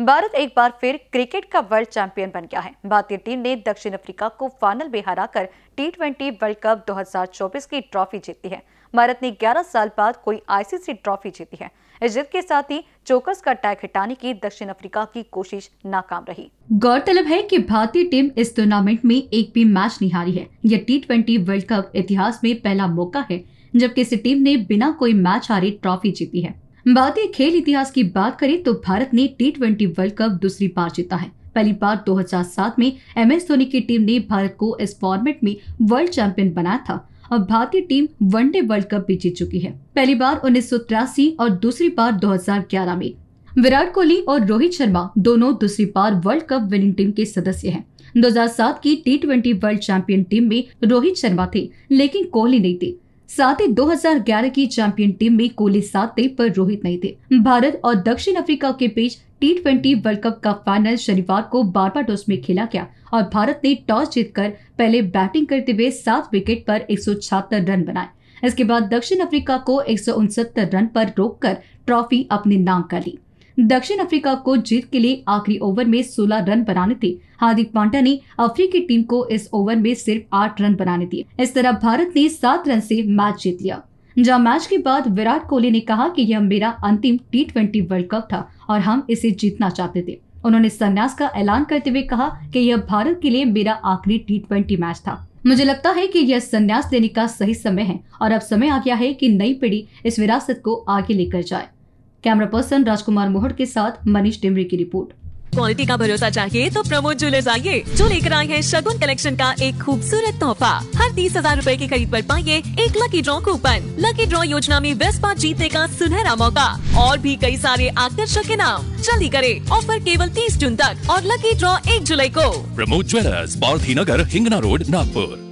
भारत एक बार फिर क्रिकेट का वर्ल्ड चैंपियन बन गया है भारतीय टीम ने दक्षिण अफ्रीका को फाइनल में हराकर टी ट्वेंटी वर्ल्ड कप 2024 की ट्रॉफी जीती है भारत ने 11 साल बाद कोई आईसीसी ट्रॉफी जीती है इस जीत के साथ ही चोकर्स का टैग हटाने की दक्षिण अफ्रीका की कोशिश नाकाम रही गौरतलब है कि भारतीय टीम इस टूर्नामेंट में एक भी मैच नहीं हारी है यह टी ट्वेंटी वर्ल्ड कप इतिहास में पहला मौका है जब किसी टीम ने बिना कोई मैच हारी ट्रॉफी जीती है भारतीय खेल इतिहास की बात करें तो भारत ने टी ट्वेंटी वर्ल्ड कप दूसरी बार जीता है पहली बार 2007 में एम एस धोनी की टीम ने भारत को इस फॉर्मेट में वर्ल्ड चैंपियन बनाया था और भारतीय टीम वनडे वर्ल्ड कप भी जीत चुकी है पहली बार उन्नीस और दूसरी बार 2011 में विराट कोहली और रोहित शर्मा दोनों दूसरी बार वर्ल्ड कप विनिंग टीम के सदस्य हैं 2007 की टी वर्ल्ड चैंपियन टीम में रोहित शर्मा थे लेकिन कोहली नहीं थे साथ ही 2011 की चैंपियन टीम में कोहली साथ थे पर रोहित नहीं थे भारत और दक्षिण अफ्रीका के बीच टी ट्वेंटी वर्ल्ड कप का फाइनल शनिवार को बारबाडोस में खेला गया और भारत ने टॉस जीतकर पहले बैटिंग करते हुए सात विकेट पर एक रन बनाए इसके बाद दक्षिण अफ्रीका को एक रन पर रोककर ट्रॉफी अपने नाम कर ली दक्षिण अफ्रीका को जीत के लिए आखिरी ओवर में 16 रन बनाने थे हार्दिक पांड्या ने अफ्रीकी टीम को इस ओवर में सिर्फ आठ रन बनाने दिए इस तरह भारत ने सात रन से मैच जीत लिया जहाँ मैच के बाद विराट कोहली ने कहा कि यह मेरा अंतिम टी ट्वेंटी वर्ल्ड कप था और हम इसे जीतना चाहते थे उन्होंने संन्यास का ऐलान करते हुए कहा कि यह भारत के लिए मेरा आखिरी टी ट्वेंटी मैच था मुझे लगता है कि यह संन्यास देने का सही समय है और अब समय आ गया है कि नई पीढ़ी इस विरासत को आगे लेकर जाए कैमरा पर्सन राजकुमार मोहर के साथ मनीष डिमरी की रिपोर्ट क्वालिटी का भरोसा चाहिए तो प्रमोद ज्वेलर्स आइए जो लेकर आए हैं शगुन कलेक्शन का एक खूबसूरत तोहफा हर तीस हजार रूपए की खरीद पर पाइए एक lucky draw coupon lucky draw योजना में वेस्पा जीतने का सुनहरा मौका और भी कई सारे आकर्षक इनाम जल्दी करे ऑफर केवल तीस जून तक और लकी ड्रॉ एक जुलाई को प्रमोद ज्वेलर्स पार्थी नगर हिंगना रोड नागपुर